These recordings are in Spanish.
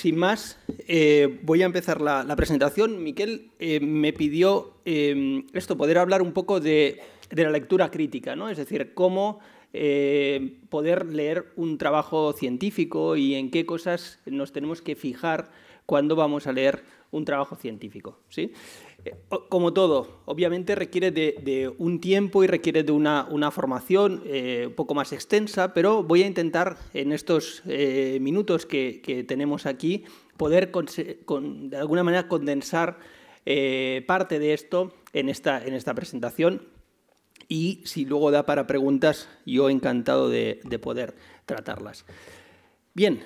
sin más, eh, voy a empezar la, presentación. Miquel eh, me pidió eh, esto, poder hablar un poco de, la lectura crítica, ¿no? Es decir, cómo poder leer un trabajo científico y en qué cosas nos tenemos que fijar cuando vamos a leer un trabajo científico. ¿sí? Eh, como todo, obviamente requiere de, un tiempo y requiere de una, formación eh, un poco más extensa, pero voy a intentar en estos eh, minutos que, tenemos aquí poder de alguna manera condensar parte de esto en esta, en esta presentación y si luego da para preguntas, yo encantado de, de poder tratarlas. Bien,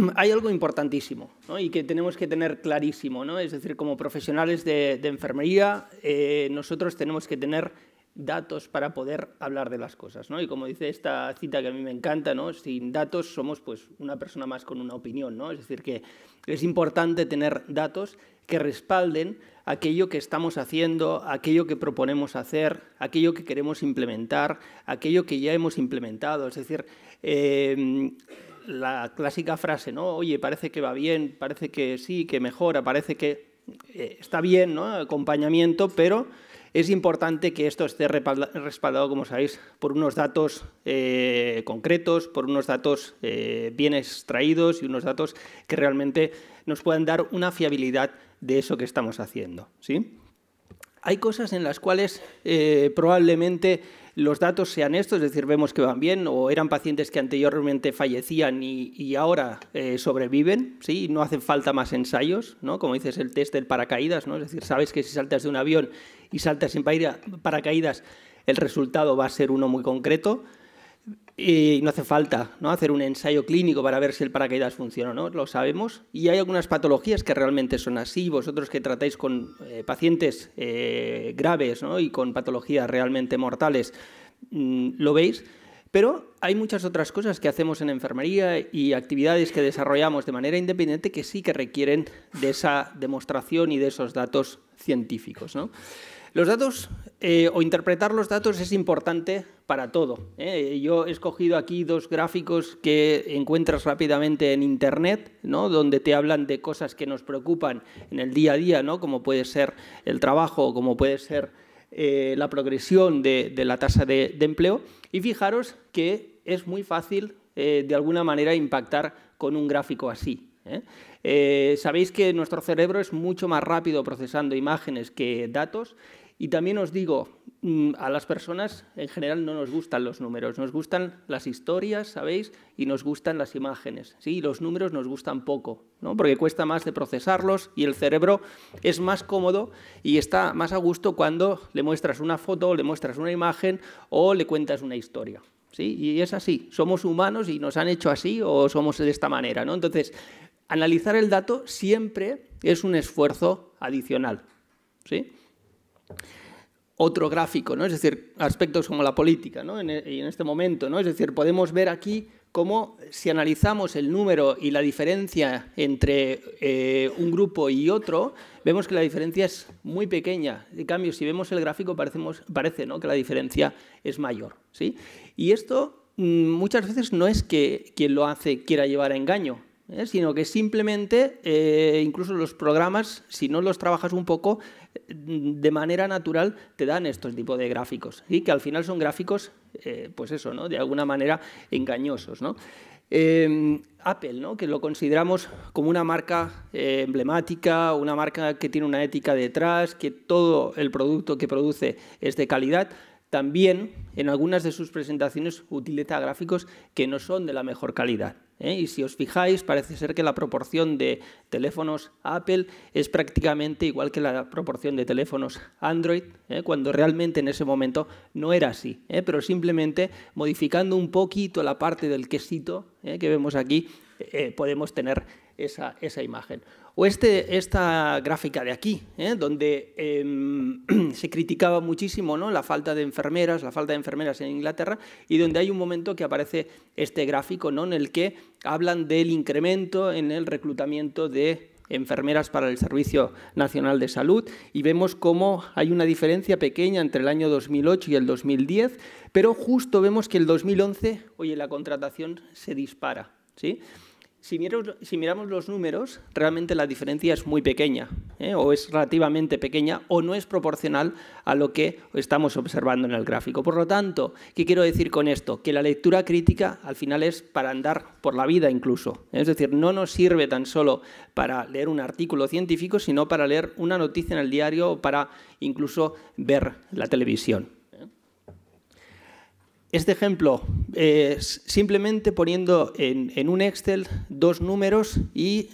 hay algo importantísimo y que tenemos que tener clarísimo, ¿no? es decir, como profesionales de, enfermería, eh, nosotros tenemos que tener datos para poder hablar de las cosas, Y como dice esta cita que a mí me encanta, Sin datos somos pues una persona más con una opinión, ¿no? Es decir, que es importante tener datos que respalden aquello que estamos haciendo, aquello que proponemos hacer, aquello que queremos implementar, aquello que ya hemos implementado. Es decir, eh, la clásica frase, ¿no? Oye, parece que va bien, parece que sí, que mejora, parece que eh, está bien, ¿no? Acompañamiento, pero es importante que esto esté respaldado, como sabéis, por unos datos eh, concretos, por unos datos eh, bien extraídos y unos datos que realmente nos puedan dar una fiabilidad de eso que estamos haciendo, ¿sí? Hay cosas en las cuales probablemente los datos sean estos, es decir, vemos que van bien, o eran pacientes que anteriormente fallecían y, ahora eh, sobreviven, ¿sí? no hacen falta más ensayos, ¿no? Como dices, el test del paracaídas, ¿no? Es decir, sabes que si saltas de un avión y saltas sin paracaídas, el resultado va a ser uno muy concreto y no hace falta ¿no? hacer un ensayo clínico para ver si el paracaídas funciona o no, lo sabemos. Y hay algunas patologías que realmente son así. Vosotros que tratáis con eh, pacientes eh, graves y con patologías realmente mortales, mm, lo veis. Pero hay muchas otras cosas que hacemos en enfermería y actividades que desarrollamos de manera independiente que sí que requieren de esa demostración y de esos datos científicos. ¿no? Los datos eh, o interpretar los datos es importante para todo. ¿eh? Yo he escogido aquí dos gráficos que encuentras rápidamente en Internet, donde te hablan de cosas que nos preocupan en el día a día, como puede ser el trabajo, como puede ser eh, la progresión de, la tasa de, empleo. Y fijaros que es muy fácil, de alguna manera, impactar con un gráfico así. ¿eh? Eh, sabéis que nuestro cerebro es mucho más rápido procesando imágenes que datos y también os digo, mm, a las personas en general no nos gustan los números, nos gustan las historias, ¿sabéis? Y nos gustan las imágenes, ¿sí? los números nos gustan poco, ¿no? Porque cuesta más de procesarlos y el cerebro es más cómodo y está más a gusto cuando le muestras una foto, le muestras una imagen o le cuentas una historia, ¿sí? Y es así, somos humanos y nos han hecho así o somos de esta manera, ¿no? Entonces, analizar el dato siempre es un esfuerzo adicional. ¿sí? Otro gráfico, ¿no? es decir, aspectos como la política ¿no? en, e, en este momento. ¿no? Es decir, podemos ver aquí cómo si analizamos el número y la diferencia entre eh, un grupo y otro, vemos que la diferencia es muy pequeña. En cambio, si vemos el gráfico, parecemos, parece ¿no? que la diferencia es mayor. ¿sí? Y esto mm, muchas veces no es que quien lo hace quiera llevar a engaño, ¿eh? sino que simplemente eh, incluso los programas, si no los trabajas un poco, de manera natural te dan estos tipos de gráficos, y que al final son gráficos, eh, pues eso, ¿no? de alguna manera engañosos. Em, Apple, ¿no? que lo consideramos como una marca emblemática, una marca que tiene una ética detrás, que todo el producto que produce es de calidad, también en algunas de sus presentaciones utiliza gráficos que no son de la mejor calidad. ¿eh? Y si os fijáis, parece ser que la proporción de teléfonos Apple es prácticamente igual que la proporción de teléfonos Android, ¿eh? cuando realmente en ese momento no era así, ¿eh? pero simplemente modificando un poquito la parte del quesito que vemos aquí, podemos tener esa, esa imagen. O este, esta gráfica de aquí, ¿eh? donde em, se criticaba muchísimo ¿no? la falta de enfermeras, la falta de enfermeras en Inglaterra, y donde hay un momento que aparece este gráfico ¿no? en el que hablan del incremento en el reclutamiento de enfermeras para el Servicio Nacional de Salud y vemos cómo hay una diferencia pequeña entre el año 2008 y el 2010, pero justo vemos que el 2011, oye, la contratación se dispara, ¿sí? si, miramos los números, realmente la diferencia es muy pequeña, ¿eh? o es relativamente pequeña, o no es proporcional a lo que estamos observando en el gráfico. Por lo tanto, ¿qué quiero decir con esto? Que la lectura crítica al final es para andar por la vida incluso. ¿eh? Es decir, no nos sirve tan solo para leer un artículo científico, sino para leer una noticia en el diario o para incluso ver la televisión. Este ejemplo eh, simplemente poniendo en, un Excel dos números y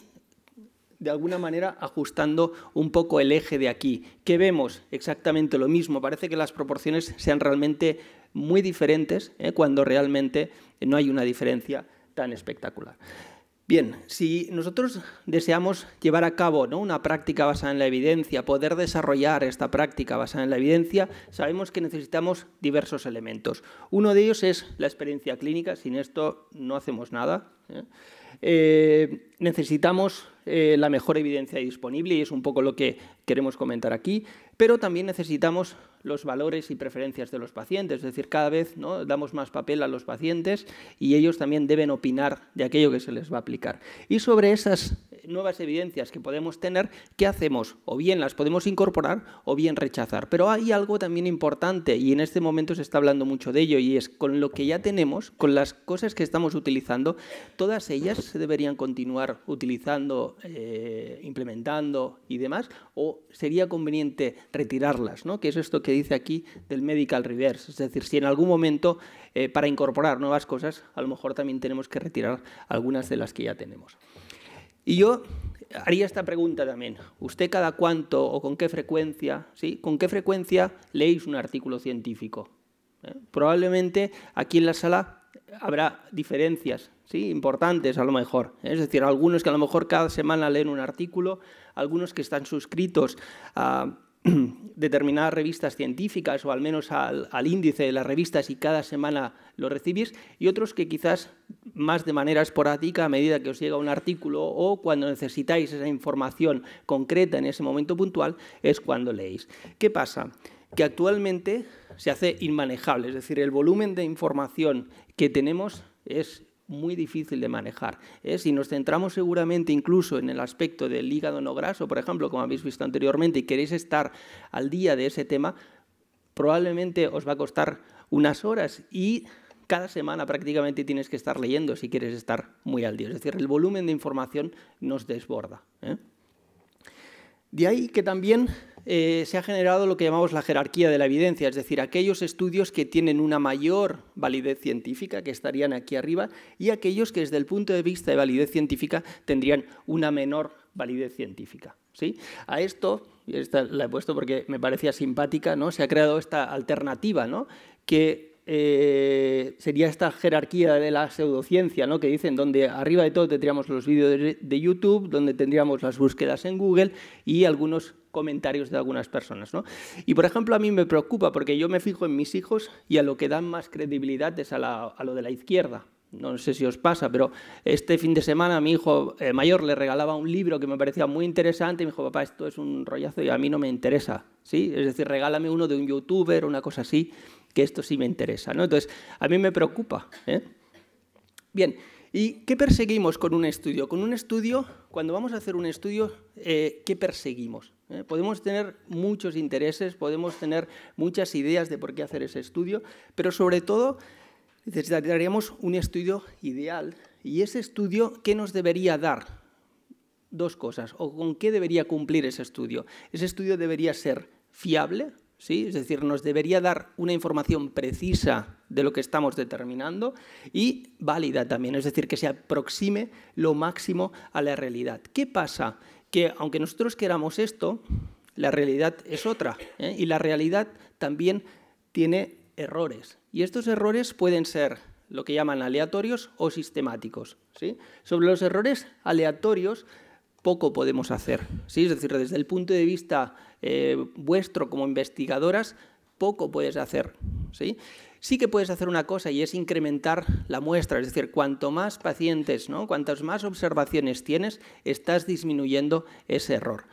de alguna manera ajustando un poco el eje de aquí. que vemos? Exactamente lo mismo. Parece que las proporciones sean realmente muy diferentes eh, cuando realmente no hay una diferencia tan espectacular. Bien, si nosotros deseamos llevar a cabo una práctica basada en la evidencia, poder desarrollar esta práctica basada en la evidencia, sabemos que necesitamos diversos elementos. Uno de ellos es la experiencia clínica, sin esto no hacemos nada. ¿eh? Eh, necesitamos eh, la mejor evidencia disponible y es un poco lo que queremos comentar aquí pero también necesitamos los valores y preferencias de los pacientes, es decir, cada vez ¿no? damos más papel a los pacientes y ellos también deben opinar de aquello que se les va a aplicar. Y sobre esas nuevas evidencias que podemos tener, ¿qué hacemos? O bien las podemos incorporar o bien rechazar. Pero hay algo también importante y en este momento se está hablando mucho de ello y es con lo que ya tenemos, con las cosas que estamos utilizando, todas ellas se deberían continuar utilizando, eh, implementando y demás, o sería conveniente retirarlas, ¿no? Que es esto que dice aquí del medical reverse, es decir, si en algún momento eh, para incorporar nuevas cosas, a lo mejor también tenemos que retirar algunas de las que ya tenemos. Y yo haría esta pregunta también. ¿Usted cada cuánto o con qué frecuencia, ¿sí? con qué frecuencia leéis un artículo científico? ¿Eh? Probablemente aquí en la sala habrá diferencias ¿sí? importantes a lo mejor. ¿Eh? Es decir, algunos que a lo mejor cada semana leen un artículo, algunos que están suscritos a determinadas revistas científicas o al menos al, índice de las revistas y cada semana lo recibís y otros que quizás más de manera esporádica a medida que os llega un artículo o cuando necesitáis esa información concreta en ese momento puntual es cuando leéis. ¿Qué pasa? Que actualmente se hace inmanejable, es decir, el volumen de información que tenemos es muy difícil de manejar. ¿eh? Si nos centramos seguramente incluso en el aspecto del hígado no graso, por ejemplo, como habéis visto anteriormente, y queréis estar al día de ese tema, probablemente os va a costar unas horas y cada semana prácticamente tienes que estar leyendo si quieres estar muy al día. Es decir, el volumen de información nos desborda. ¿eh? De ahí que también eh, se ha generado lo que llamamos la jerarquía de la evidencia, es decir, aquellos estudios que tienen una mayor validez científica, que estarían aquí arriba, y aquellos que desde el punto de vista de validez científica tendrían una menor validez científica. ¿sí? A esto, y esta la he puesto porque me parecía simpática, ¿no? se ha creado esta alternativa, ¿no? que eh, sería esta jerarquía de la pseudociencia, ¿no? que dicen, donde arriba de todo tendríamos los vídeos de, YouTube, donde tendríamos las búsquedas en Google y algunos comentarios de algunas personas. Y por ejemplo, a mí me preocupa porque yo me fijo en mis hijos y a lo que dan más credibilidad es a, lo de la izquierda. No sé si os pasa, pero este fin de semana mi hijo eh, mayor le regalaba un libro que me parecía muy interesante y me dijo, papá, esto es un rollazo y a mí no me interesa. ¿Sí? Es decir, regálame uno de un youtuber, una cosa así que esto sí me interesa. ¿no? Entonces, a mí me preocupa. ¿eh? Bien, ¿y qué perseguimos con un estudio? Con un estudio, cuando vamos a hacer un estudio, eh, ¿qué perseguimos? ¿Eh? Podemos tener muchos intereses, podemos tener muchas ideas de por qué hacer ese estudio, pero sobre todo necesitaríamos un estudio ideal. ¿Y ese estudio qué nos debería dar? Dos cosas, o con qué debería cumplir ese estudio. Ese estudio debería ser fiable, es decir, nos debería dar una información precisa de lo que estamos determinando y válida también, es decir, que se aproxime lo máximo a la realidad. ¿Qué pasa? Que aunque nosotros queramos esto, la realidad es otra ¿eh? y la realidad también tiene errores. Y estos errores pueden ser lo que llaman aleatorios o sistemáticos. Sobre los errores aleatorios poco podemos hacer. ¿sí? Es decir, desde el punto de vista eh, vuestro como investigadoras, poco puedes hacer. ¿sí? sí que puedes hacer una cosa y es incrementar la muestra, es decir, cuanto más pacientes, ¿no? cuantas más observaciones tienes, estás disminuyendo ese error.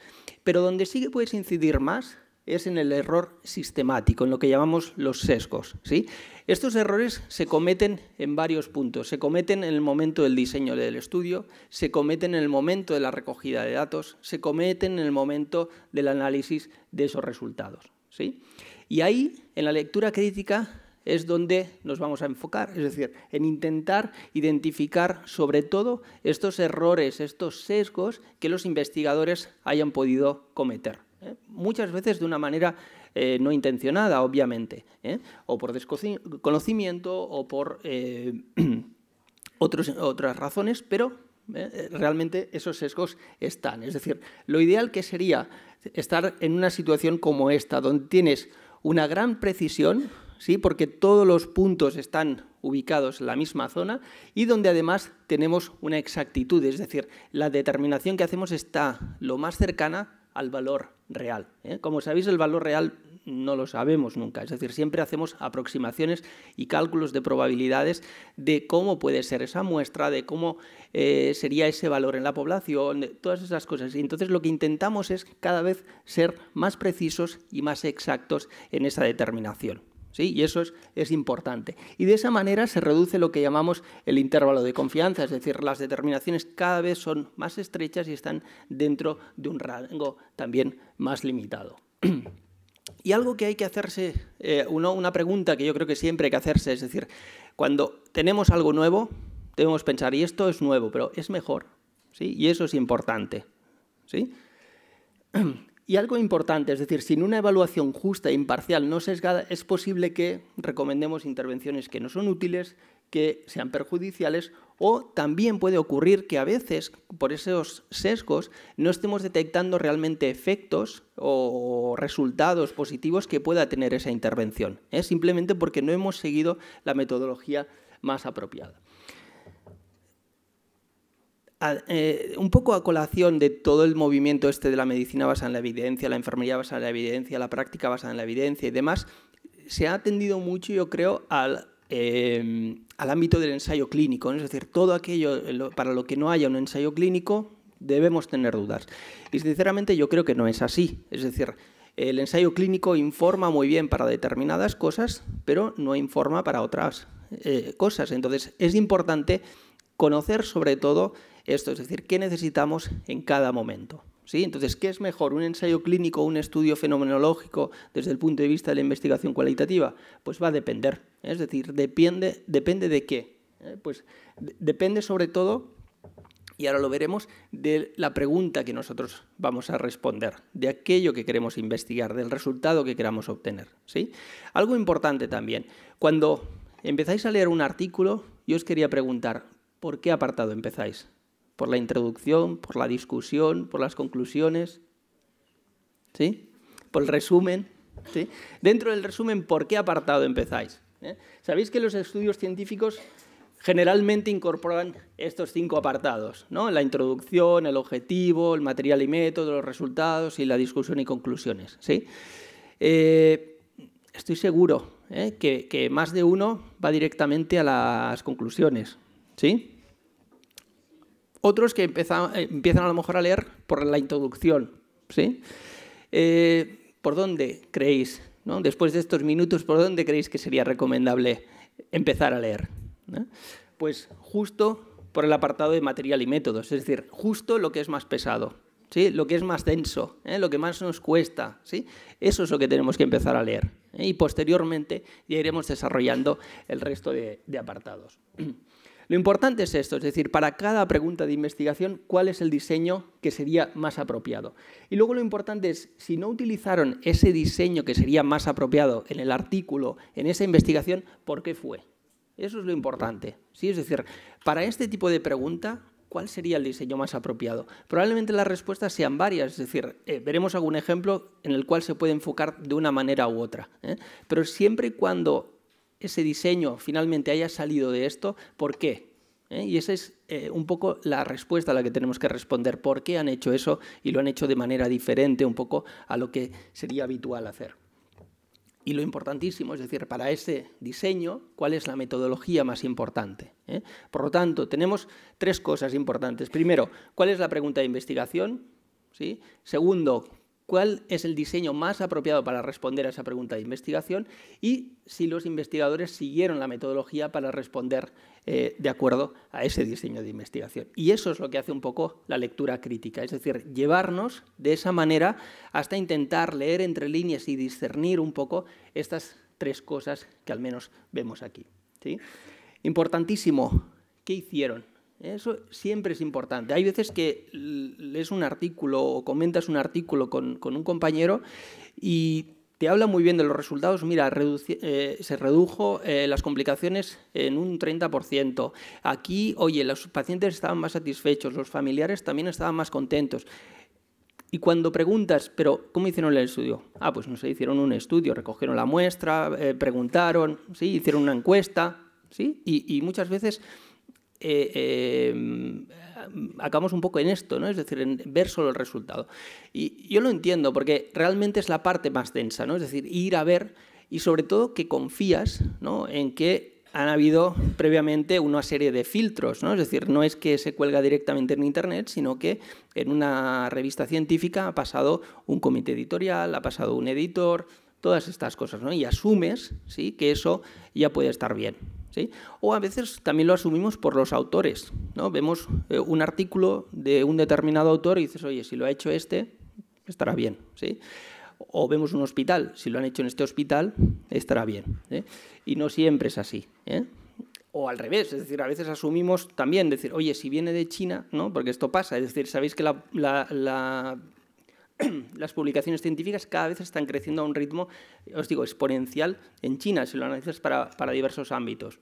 Pero donde sí que puedes incidir más es en el error sistemático, en lo que llamamos los sesgos. ¿sí? Estos errores se cometen en varios puntos. Se cometen en el momento del diseño del estudio, se cometen en el momento de la recogida de datos, se cometen en el momento del análisis de esos resultados. ¿sí? Y ahí, en la lectura crítica, es donde nos vamos a enfocar, es decir, en intentar identificar sobre todo estos errores, estos sesgos que los investigadores hayan podido cometer. ¿eh? muchas veces de una manera eh, no intencionada, obviamente, ¿eh? o por desconocimiento o por otras razones, pero realmente esos sesgos están. Es decir, lo ideal que sería estar en una situación como esta, donde tienes una gran precisión, ¿sí? porque todos los puntos están ubicados en la misma zona y donde además tenemos una exactitud, es decir, la determinación que hacemos está lo más cercana al valor real. ¿eh? Como sabéis, el valor real no lo sabemos nunca, es decir, siempre hacemos aproximaciones y cálculos de probabilidades de cómo puede ser esa muestra, de cómo eh, sería ese valor en la población, de todas esas cosas. Y entonces lo que intentamos es cada vez ser más precisos y más exactos en esa determinación. ¿Sí? Y eso es, importante. Y de esa manera se reduce lo que llamamos el intervalo de confianza, es decir, las determinaciones cada vez son más estrechas y están dentro de un rango también más limitado. Y algo que hay que hacerse, eh, una pregunta que yo creo que siempre hay que hacerse, es decir, cuando tenemos algo nuevo, debemos pensar, y esto es nuevo, pero es mejor, ¿sí? Y eso es importante, ¿sí? Y algo importante, es decir, sin una evaluación justa e imparcial no sesgada, es posible que recomendemos intervenciones que no son útiles, que sean perjudiciales o también puede ocurrir que a veces, por esos sesgos, no estemos detectando realmente efectos o resultados positivos que pueda tener esa intervención, ¿eh? simplemente porque no hemos seguido la metodología más apropiada. Eh, un poco a colación de todo el movimiento este de la medicina basada en la evidencia, la enfermería basada en la evidencia, la práctica basada en la evidencia y demás, se ha atendido mucho, yo creo, al, em, ámbito del ensayo clínico. Es decir, todo aquello eh, para lo que no haya un ensayo clínico debemos tener dudas. Y sinceramente yo creo que no es así. Es decir, el ensayo clínico informa muy bien para determinadas cosas, pero no informa para otras eh, cosas. Entonces es importante conocer sobre todo esto, es decir, qué necesitamos en cada momento. ¿Sí? Entonces, ¿qué es mejor? ¿Un ensayo clínico o un estudio fenomenológico desde el punto de vista de la investigación cualitativa? Pues va a depender. Es decir, depende, depende de qué. ¿eh? Pues depende sobre todo, y ahora lo veremos, de la pregunta que nosotros vamos a responder, de aquello que queremos investigar, del resultado que queramos obtener. ¿sí? Algo importante también, cuando empezáis a leer un artículo, yo os quería preguntar, ¿por qué apartado empezáis? por la introducción, por la discusión, por las conclusiones, ¿sí? por el resumen. ¿sí? Dentro del resumen, ¿por qué apartado empezáis? ¿Eh? Sabéis que los estudios científicos generalmente incorporan estos cinco apartados, ¿no? la introducción, el objetivo, el material y método, los resultados y la discusión y conclusiones. ¿sí? Eh, estoy seguro ¿eh? que, que, más de uno va directamente a las conclusiones. ¿sí? Otros que eh, empiezan a lo mejor a leer por la introducción. ¿sí? Eh, ¿Por dónde creéis? ¿no? Después de estos minutos, ¿por dónde creéis que sería recomendable empezar a leer? Pues justo por el apartado de material y métodos, es decir, justo lo que es más pesado, ¿sí? lo que es más denso, ¿eh? lo que más nos cuesta. ¿sí? Eso es lo que tenemos que empezar a leer. Y posteriormente ya iremos desarrollando el resto de, de apartados. Lo importante es esto, es decir, para cada pregunta de investigación, cuál es el diseño que sería más apropiado. Y luego lo importante es, si no utilizaron ese diseño que sería más apropiado en el artículo, en esa investigación, ¿por qué fue? Eso es lo importante. ¿sí? Es decir, para este tipo de pregunta, ¿cuál sería el diseño más apropiado? Probablemente las respuestas sean varias, es decir, eh, veremos algún ejemplo en el cual se puede enfocar de una manera u otra. ¿eh? Pero siempre y cuando ese diseño finalmente haya salido de esto, ¿por qué? ¿Eh? Y esa es eh, un poco la respuesta a la que tenemos que responder, ¿por qué han hecho eso y lo han hecho de manera diferente un poco a lo que sería habitual hacer? Y lo importantísimo, es decir, para ese diseño, ¿cuál es la metodología más importante? ¿Eh? Por lo tanto, tenemos tres cosas importantes. Primero, ¿cuál es la pregunta de investigación? ¿Sí? Segundo, cuál es el diseño más apropiado para responder a esa pregunta de investigación y si los investigadores siguieron la metodología para responder eh, de acuerdo a ese diseño de investigación. Y eso es lo que hace un poco la lectura crítica, es decir, llevarnos de esa manera hasta intentar leer entre líneas y discernir un poco estas tres cosas que al menos vemos aquí. ¿sí? Importantísimo, ¿qué hicieron? Eso siempre es importante. Hay veces que lees un artículo o comentas un artículo con, con un compañero y te habla muy bien de los resultados. Mira, eh, se redujo eh, las complicaciones en un 30%. Aquí, oye, los pacientes estaban más satisfechos, los familiares también estaban más contentos. Y cuando preguntas, pero ¿cómo hicieron el estudio? Ah, pues no sé, hicieron un estudio, recogieron la muestra, eh, preguntaron, sí, hicieron una encuesta, sí, y muchas veces eh, eh, acabamos un poco en esto, ¿no? Es decir, en ver solo el resultado. Y yo lo entiendo, porque realmente es la parte más densa, ¿no? Es decir, ir a ver y sobre todo que confías ¿no? en que han habido previamente una serie de filtros, Es decir, no es que se cuelga directamente en internet, sino que en una revista científica ha pasado un comité editorial, ha pasado un editor, todas estas cosas, Y asumes, ¿sí? que eso ya puede estar bien. O a veces también lo asumimos por los autores, ¿no? Vemos eh, un artículo de un determinado autor y dices, oye, si lo ha hecho este, estará bien, ¿sí? O vemos un hospital, si lo han hecho en este hospital, estará bien. ¿eh? Y no siempre es así. ¿eh? o al revés, es decir, a veces asumimos también, decir, oye, si viene de China, ¿no? Porque esto pasa, es decir, sabéis que la las publicaciones científicas cada vez están creciendo a un ritmo, os digo, exponencial en China, si lo analizas para, para diversos ámbitos.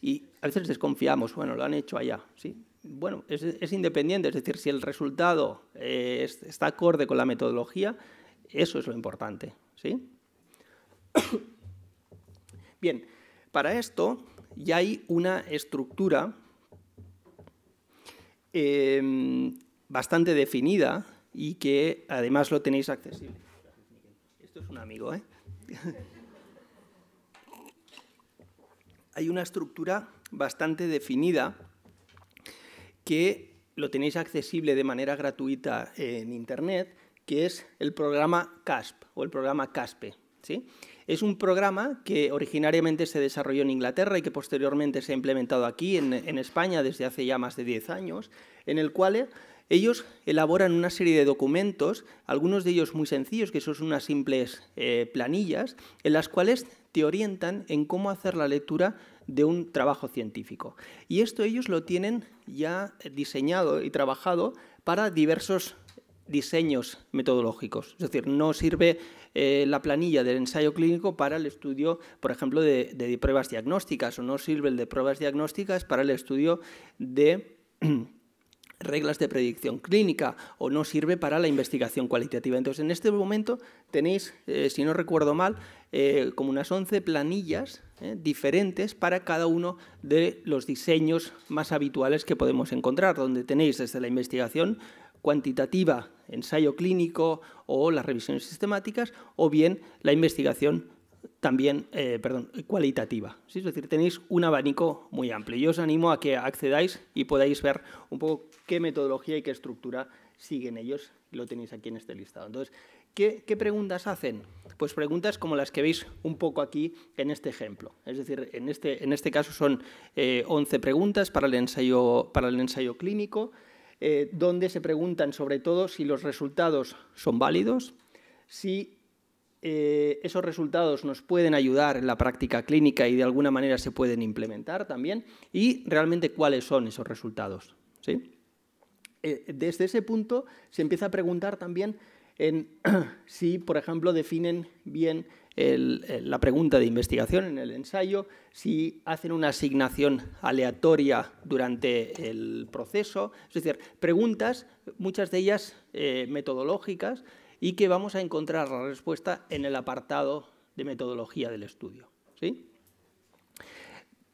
Y a veces desconfiamos, bueno, lo han hecho allá, ¿sí? Bueno, es, independiente, es decir, si el resultado eh, está acorde con la metodología, eso es lo importante, ¿sí? Bien, para esto ya hay una estructura em, bastante definida y que además lo tenéis accesible. Esto es un amigo, ¿eh? Hay una estructura bastante definida que lo tenéis accesible de manera gratuita en Internet, que es el programa CASP o el programa CASPE. ¿sí? Es un programa que originariamente se desarrolló en Inglaterra y que posteriormente se ha implementado aquí en, en España desde hace ya más de 10 años, en el cual ellos elaboran una serie de documentos, algunos de ellos muy sencillos, que son unas simples eh, planillas, en las cuales te orientan en cómo hacer la lectura de un trabajo científico. Y esto ellos lo tienen ya diseñado y trabajado para diversos diseños metodológicos. Es decir, no sirve eh, la planilla del ensayo clínico para el estudio, por ejemplo, de, de pruebas diagnósticas, o no sirve el de pruebas diagnósticas para el estudio de reglas de predicción clínica o no sirve para la investigación cualitativa. Entonces, en este momento tenéis, eh, si no recuerdo mal, eh, como unas 11 planillas eh, diferentes para cada uno de los diseños más habituales que podemos encontrar, donde tenéis desde la investigación cuantitativa, ensayo clínico o las revisiones sistemáticas, o bien la investigación también, eh, perdón, cualitativa. Es decir, tenéis un abanico muy amplio. Yo os animo a que accedáis y podáis ver un poco qué metodología y qué estructura siguen ellos. Lo tenéis aquí en este listado. Entonces, ¿Qué, preguntas hacen? Pues preguntas como las que veis un poco aquí en este ejemplo. Es decir, en este, en este caso son 11 eh, preguntas para el ensayo, para el ensayo clínico, eh, donde se preguntan sobre todo si los resultados son válidos, si eh, esos resultados nos pueden ayudar en la práctica clínica y de alguna manera se pueden implementar también, y realmente cuáles son esos resultados. Eh, desde ese punto se empieza a preguntar también si, por ejemplo, definen bien la pregunta de investigación en el ensayo, si hacen una asignación aleatoria durante el proceso, es decir, preguntas, muchas de ellas eh, metodológicas, y que vamos a encontrar la respuesta en el apartado de metodología del estudio. ¿sí?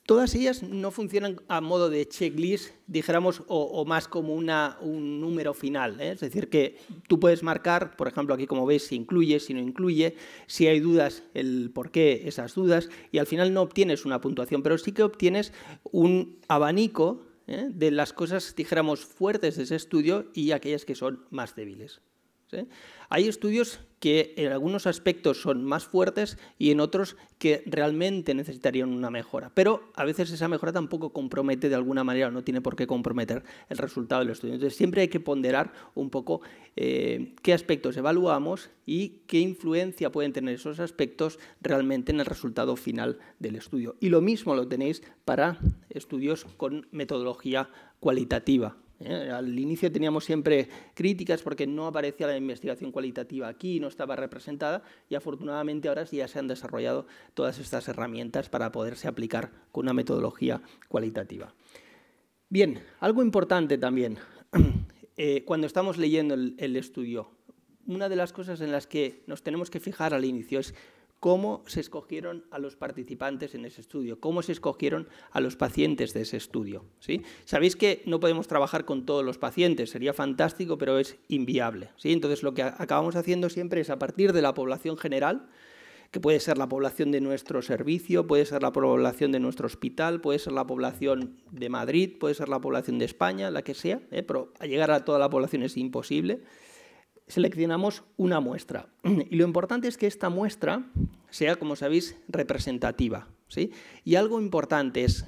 Todas ellas no funcionan a modo de checklist, dijéramos, o, más como un número final. ¿eh? Es decir, que tú puedes marcar, por ejemplo, aquí como veis, si incluye, si no incluye, si hay dudas, el por qué esas dudas, y al final no obtienes una puntuación, pero sí que obtienes un abanico ¿eh? de las cosas, dijéramos, fuertes de ese estudio y aquellas que son más débiles. Hay estudios que en algunos aspectos son más fuertes y en otros que realmente necesitarían una mejora. Pero a veces esa mejora tampoco compromete de alguna manera o no tiene por qué comprometer el resultado del estudio. Entonces siempre hay que ponderar un poco eh, qué aspectos evaluamos y qué influencia pueden tener esos aspectos realmente en el resultado final del estudio. Y lo mismo lo tenéis para estudios con metodología cualitativa. ¿eh? al inicio teníamos siempre críticas porque no aparecía la investigación cualitativa aquí, no estaba representada y afortunadamente ahora sí ya se han desarrollado todas estas herramientas para poderse aplicar con una metodología cualitativa. Bien, algo importante también, eh, cuando estamos leyendo el estudio, una de las cosas en las que nos tenemos que fijar al inicio es cómo se escogieron a los participantes en ese estudio, cómo se escogieron a los pacientes de ese estudio. ¿sí? Sabéis que no podemos trabajar con todos los pacientes, sería fantástico, pero es inviable. ¿sí? Entonces lo que acabamos haciendo siempre es a partir de la población general, que puede ser la población de nuestro servicio, puede ser la población de nuestro hospital, puede ser la población de Madrid, puede ser la población de España, la que sea, ¿eh? pero llegar a toda la población es imposible seleccionamos una muestra. Y lo importante es que esta muestra sea, como sabéis, representativa. ¿sí? Y algo importante es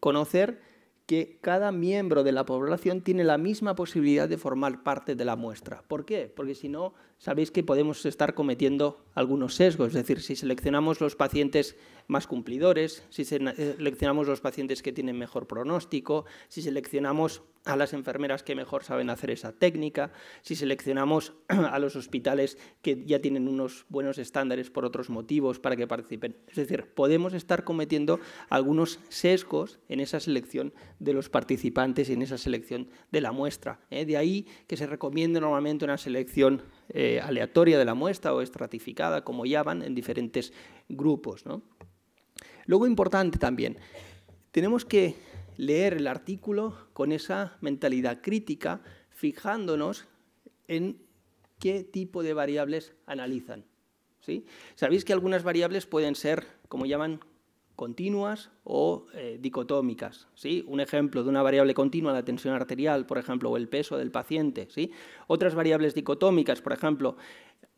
conocer que cada miembro de la población tiene la misma posibilidad de formar parte de la muestra. ¿Por qué? Porque si no, sabéis que podemos estar cometiendo algunos sesgos, es decir, si seleccionamos los pacientes más cumplidores, si eh, seleccionamos los pacientes que tienen mejor pronóstico, si seleccionamos a las enfermeras que mejor saben hacer esa técnica, si seleccionamos a los hospitales que ya tienen unos buenos estándares por otros motivos para que participen. Es decir, podemos estar cometiendo algunos sesgos en esa selección de los participantes y en esa selección de la muestra. ¿eh? De ahí que se recomiende normalmente una selección eh, aleatoria de la muestra o estratificada, como llaman, en diferentes grupos. Luego, importante también, tenemos que leer el artículo con esa mentalidad crítica, fijándonos en qué tipo de variables analizan. ¿sí? Sabéis que algunas variables pueden ser, como llaman, continuas o eh, dicotómicas. ¿sí? Un ejemplo de una variable continua, la tensión arterial, por ejemplo, o el peso del paciente. ¿sí? Otras variables dicotómicas, por ejemplo,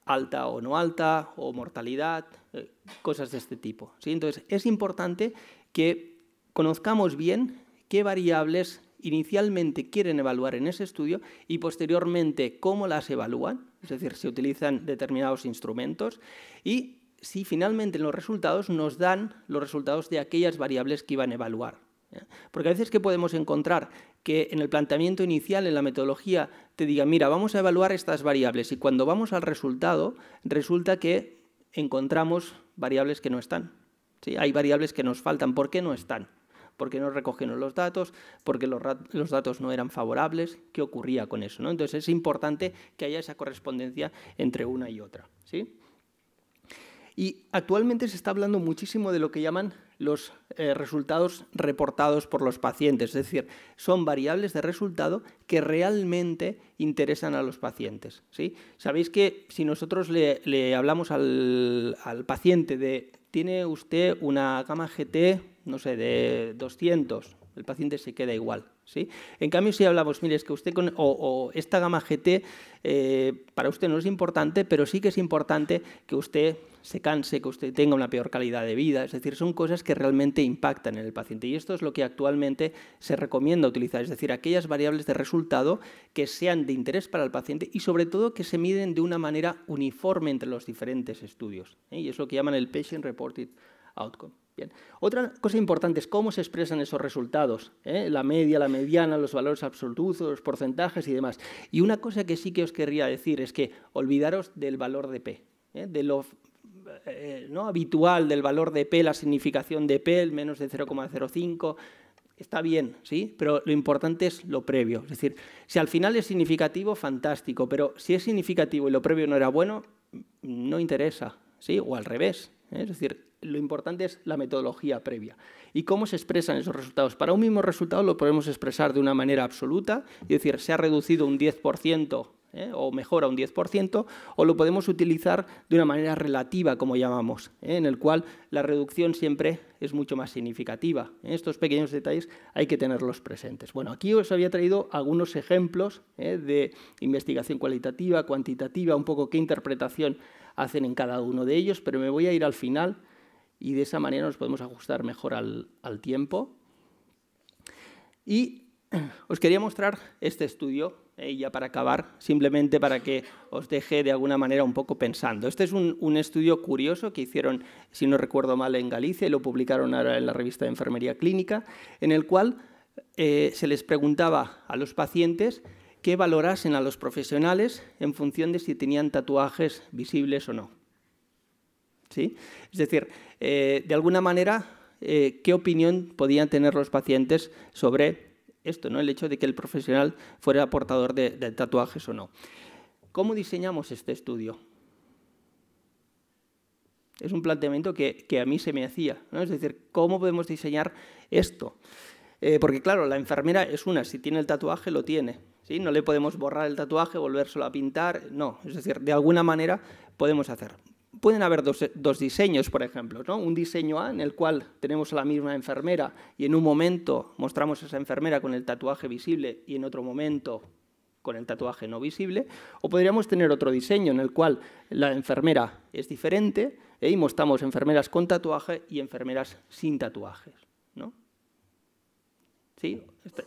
alta o no alta, o mortalidad, eh, cosas de este tipo. ¿sí? Entonces, es importante que conozcamos bien qué variables inicialmente quieren evaluar en ese estudio y posteriormente cómo las evalúan, es decir, si utilizan determinados instrumentos y si finalmente los resultados nos dan los resultados de aquellas variables que iban a evaluar. ¿eh? Porque a veces que podemos encontrar que en el planteamiento inicial, en la metodología, te diga, mira, vamos a evaluar estas variables y cuando vamos al resultado, resulta que encontramos variables que no están. Hay variables que nos faltan. ¿Por qué no están? porque no recogieron los datos, porque los, los, datos no eran favorables, qué ocurría con eso. Entonces es importante que haya esa correspondencia entre una y otra. ¿sí? Y actualmente se está hablando muchísimo de lo que llaman los eh, resultados reportados por los pacientes, es decir, son variables de resultado que realmente interesan a los pacientes. ¿sí? Sabéis que si nosotros le, hablamos al, paciente de tiene usted una gama GT, no sé, de 200, el paciente se queda igual. ¿sí? En cambio, si hablamos, mire, es que usted con, o, esta gama GT eh, para usted no es importante, pero sí que es importante que usted se canse, que usted tenga una peor calidad de vida. Es decir, son cosas que realmente impactan en el paciente. Y esto es lo que actualmente se recomienda utilizar, es decir, aquellas variables de resultado que sean de interés para el paciente y sobre todo que se miden de una manera uniforme entre los diferentes estudios. ¿eh? Y es lo que llaman el Patient Reported Outcome. Bien. Otra cosa importante es cómo se expresan esos resultados, ¿eh? la media, la mediana, los valores absolutos, los porcentajes y demás. Y una cosa que sí que os querría decir es que olvidaros del valor de P, ¿eh? de lo eh, ¿no? habitual del valor de P, la significación de P, el menos de 0,05. Está bien, ¿sí? Pero lo importante es lo previo. Es decir, si al final es significativo, fantástico, pero si es significativo y lo previo no era bueno, no interesa, ¿sí? O al revés. Es decir, lo importante es la metodología previa y cómo se expresan esos resultados. Para un mismo resultado lo podemos expresar de una manera absoluta, es decir, se ha reducido un 10% ¿eh? o mejora un 10%, o lo podemos utilizar de una manera relativa, como llamamos, ¿eh? en el cual la reducción siempre es mucho más significativa. Estos pequeños detalles hay que tenerlos presentes. Bueno, aquí os había traído algunos ejemplos ¿eh? de investigación cualitativa, cuantitativa, un poco qué interpretación hacen en cada uno de ellos, pero me voy a ir al final y de esa manera nos podemos ajustar mejor al, tiempo. Y os quería mostrar este estudio, eh, ya para acabar, simplemente para que os deje de alguna manera un poco pensando. Este es un, estudio curioso que hicieron, si no recuerdo mal, en Galicia y lo publicaron ahora en la revista de Enfermería Clínica, en el cual eh, se les preguntaba a los pacientes qué valorasen a los profesionales en función de si tenían tatuajes visibles o no. Es decir, eh, de alguna manera, eh, ¿qué opinión podían tener los pacientes sobre esto, ¿no? el hecho de que el profesional fuera portador de, tatuajes o no? ¿Cómo diseñamos este estudio? Es un planteamiento que, a mí se me hacía. ¿no? Es decir, ¿cómo podemos diseñar esto? Eh, porque claro, la enfermera es una, si tiene el tatuaje, lo tiene. ¿sí? No le podemos borrar el tatuaje, volvérselo a pintar, no. Es decir, de alguna manera podemos hacer pueden haber dos, diseños, por ejemplo. ¿no? Un diseño A en el cual tenemos a la misma enfermera y en un momento mostramos a esa enfermera con el tatuaje visible y en otro momento con el tatuaje no visible. O podríamos tener otro diseño en el cual la enfermera es diferente ¿eh? y mostramos enfermeras con tatuaje y enfermeras sin tatuajes. ¿no? ¿Sí? Este.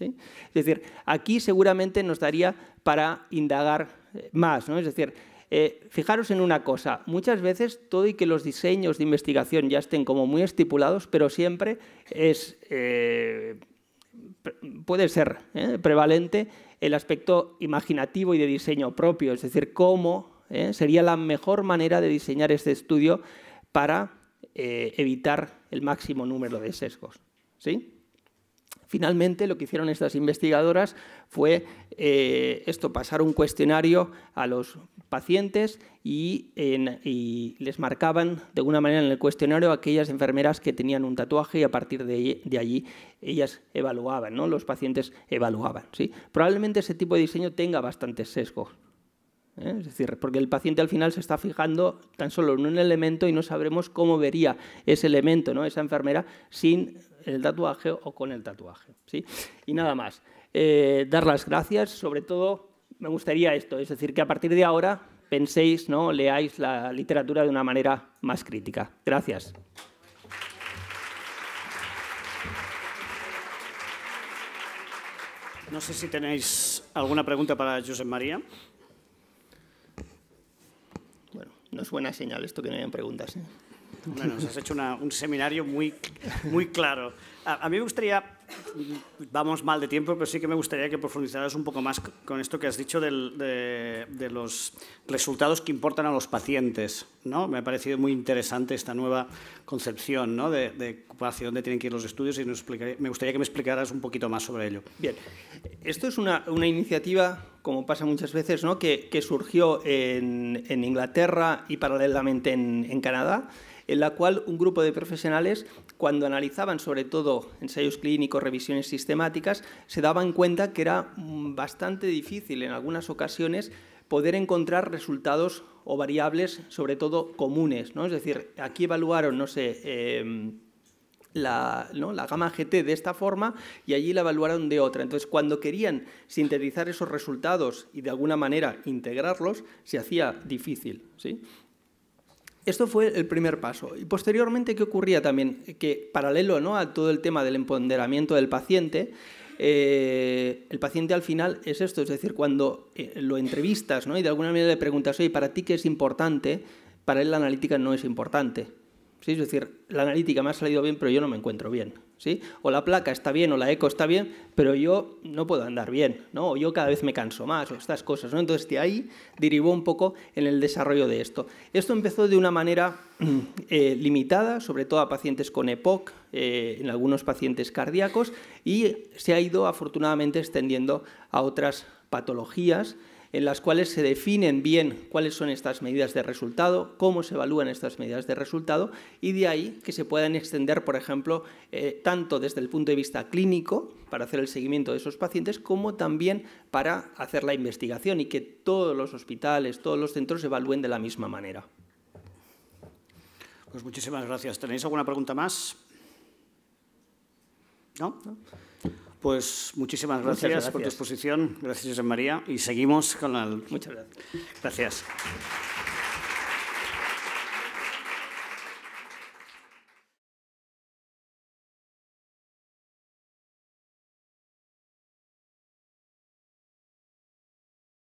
Es decir, aquí seguramente nos daría para indagar eh, más, ¿no? Es decir, eh, fijaros en una cosa, muchas veces todo y que los diseños de investigación ya estén como muy estipulados, pero siempre es, eh, puede ser eh, prevalente el aspecto imaginativo y de diseño propio, es decir, cómo sería la mejor manera de diseñar este estudio para evitar el máximo número de sesgos. ¿Sí? Finalmente, lo que hicieron estas investigadoras fue eh, esto, pasar un cuestionario a los pacientes y, les marcaban de alguna manera en el cuestionario aquellas enfermeras que tenían un tatuaje y a partir de, allí ellas evaluaban, ¿no? los pacientes evaluaban. Probablemente ese tipo de diseño tenga bastante sesgo, ¿eh? Es decir, porque el paciente al final se está fijando tan solo en un elemento y no sabremos cómo vería ese elemento, ¿no? esa enfermera, sin el tatuaje o con el tatuaje. ¿sí? Y nada más. Eh, dar las gracias, sobre todo me gustaría esto, es decir, que a partir de ahora penséis, ¿no? leáis la literatura de una manera más crítica. Gracias. No sé si tenéis alguna pregunta para josé María. Bueno, no es buena señal esto que no hayan preguntas. ¿eh? Bueno, nos has hecho un seminario muy, muy claro. A, mí me gustaría, vamos mal de tiempo, pero sí que me gustaría que profundizaras un poco más con esto que has dicho de, los resultados que importan a los pacientes. ¿no? Me ha parecido muy interesante esta nueva concepción ¿no? de, hacia dónde tienen que ir los estudios y me gustaría que me explicaras un poquito más sobre ello. Bien, esto es una, una iniciativa, como pasa muchas veces, ¿no? que, surgió en, Inglaterra y paralelamente en Canadá en la cual un grupo de profesionales, cuando analizaban sobre todo ensayos clínicos, revisiones sistemáticas, se daban cuenta que era mm, bastante difícil en algunas ocasiones poder encontrar resultados o variables, sobre todo comunes. Es decir, aquí evaluaron, no sé, em, la, la, gama GT de esta forma y allí la evaluaron de otra. Entonces, cuando querían sintetizar esos resultados y de alguna manera integrarlos, se hacía difícil. ¿sí? Esto fue el primer paso. Y posteriormente, ¿qué ocurría también? Que paralelo ¿no? a todo el tema del empoderamiento del paciente, eh, el paciente al final es esto, es decir, cuando eh, lo entrevistas ¿no? y de alguna manera le preguntas, oye, ¿para ti qué es importante? Para él la analítica no es importante. ¿Sí? Es decir, la analítica me ha salido bien, pero yo no me encuentro bien. O la placa está bien o la eco está bien, pero yo no puedo andar bien, ¿no? O yo cada vez me canso más o estas cosas, ¿no? Entonces de ahí derivó un poco en el desarrollo de esto. Esto empezó de una manera eh, limitada, sobre todo a pacientes con EPOC, eh, en algunos pacientes cardíacos, y se ha ido afortunadamente extendiendo a otras patologías en las cuales se definen bien cuáles son estas medidas de resultado, cómo se evalúan estas medidas de resultado y de ahí que se puedan extender, por ejemplo, eh, tanto desde el punto de vista clínico, para hacer el seguimiento de esos pacientes, como también para hacer la investigación y que todos los hospitales, todos los centros evalúen de la misma manera. Pues muchísimas gracias. ¿Tenéis alguna pregunta más? ¿No? Pues muchísimas gracias, por tu exposición. Gracias, José María. Y seguimos con la... Muchas gracias. Gracias.